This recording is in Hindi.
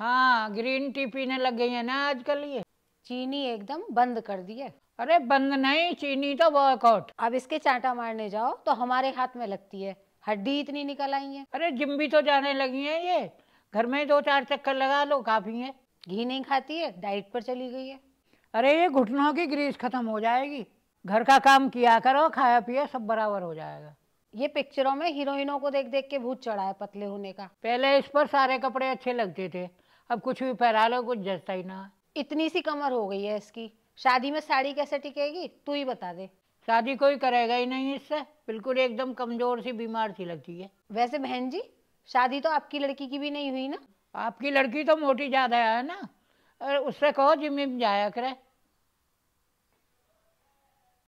हाँ ग्रीन टी पीने लग गई है ना आजकल ये चीनी एकदम बंद कर दी है अरे बंद नहीं चीनी तो वर्कआउट अब इसके चांटा मारने जाओ तो हमारे हाथ में लगती है हड्डी इतनी निकल आई है अरे जिम भी तो जाने लगी है ये घर में दो चार चक्कर लगा लो काफी है घी नहीं खाती है डाइट पर चली गई है अरे ये घुटनों की ग्रीस खत्म हो जाएगी घर का काम किया करो खाया पिया सब बराबर हो जाएगा ये पिक्चरों में हीरोइनों को देख देख के भूत चढ़ा है पतले होने का पहले इस पर सारे कपड़े अच्छे लगते थे अब कुछ भी पहरा लो कुछ जचता ही ना इतनी सी कमर हो गई है इसकी शादी में साड़ी कैसे टिकेगी तू ही बता दे शादी कोई करेगा ही नहीं इससे बिल्कुल एकदम कमजोर सी बीमार सी लगती है वैसे बहन जी शादी तो आपकी लड़की की भी नहीं हुई ना आपकी लड़की तो मोटी ज्यादा है ना उससे कहो जिम जाया करे